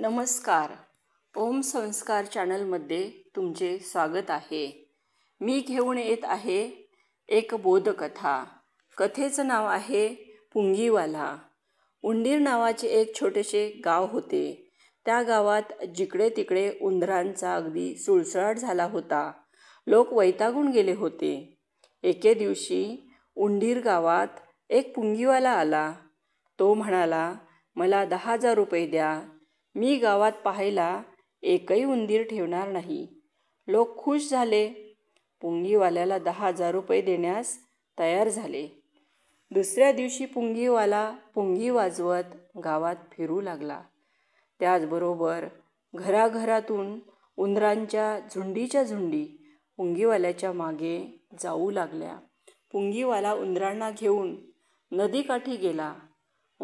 नमस्कार ओम संस्कार चॅनलमध्ये तुमचे स्वागत आहे मी घेऊन येत आहे एक बोधकथा कथेचं नाव आहे पुंगीवाला उंडीर नावाचे एक छोटेसे गाव होते त्या गावात जिकडे तिकडे उंदरांचा अगदी सुळसळाट झाला होता लोक वैतागून गेले होते एके दिवशी उंडीर गावात एक पुंगीवाला आला तो म्हणाला मला दहा हजार रुपये द्या मी गावात पाहायला एकही उंदीर ठेवणार नाही लोक खुश झाले पुंगीवाल्याला दहा हजार रुपये देण्यास तयार झाले दुसऱ्या दिवशी पुंगीवाला पुंगी वाजवत गावात फिरू लागला त्याचबरोबर घराघरातून उंदरांच्या झुंडीच्या झुंडी पुंगीवाल्याच्या मागे जाऊ लागल्या पुंगीवाला उंदरांना घेऊन नदीकाठी गेला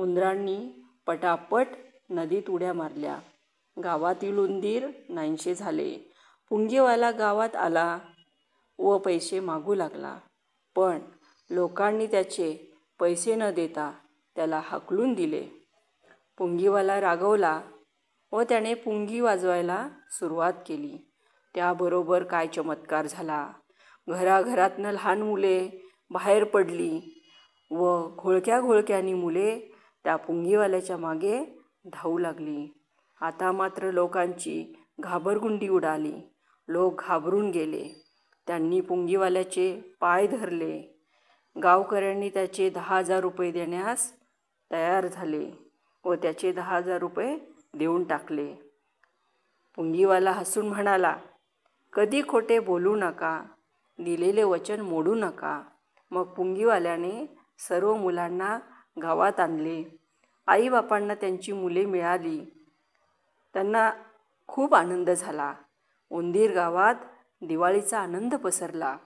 उंदरांनी पटापट नदीत उड्या मारल्या गावातील उंदीर नाहीशे झाले पुंगीवाला गावात आला व पैसे मागू लागला पण लोकांनी त्याचे पैसे न देता त्याला हाकलून दिले पुंगीवाला रागवला व त्याने पुंगी वाजवायला सुरुवात केली त्याबरोबर काय चमत्कार झाला घराघरातनं लहान मुले बाहेर पडली व घोळक्या घोळक्यानी मुले त्या पुंगीवाल्याच्या मागे धावू लागली आता मात्र लोकांची घाबरगुंडी उडाली लोक घाबरून गेले त्यांनी पुंगीवाल्याचे पाय धरले गावकऱ्यांनी त्याचे दहा हजार रुपये देण्यास तयार झाले व त्याचे दहा हजार रुपये देऊन टाकले पुंगीवाला हसून म्हणाला कधी खोटे बोलू नका दिलेले वचन मोडू नका मग पुंगीवाल्याने सर्व मुलांना गावात आणले आईबापांना त्यांची मुले मिळाली त्यांना खूप आनंद झाला उंदीर गावात दिवाळीचा आनंद पसरला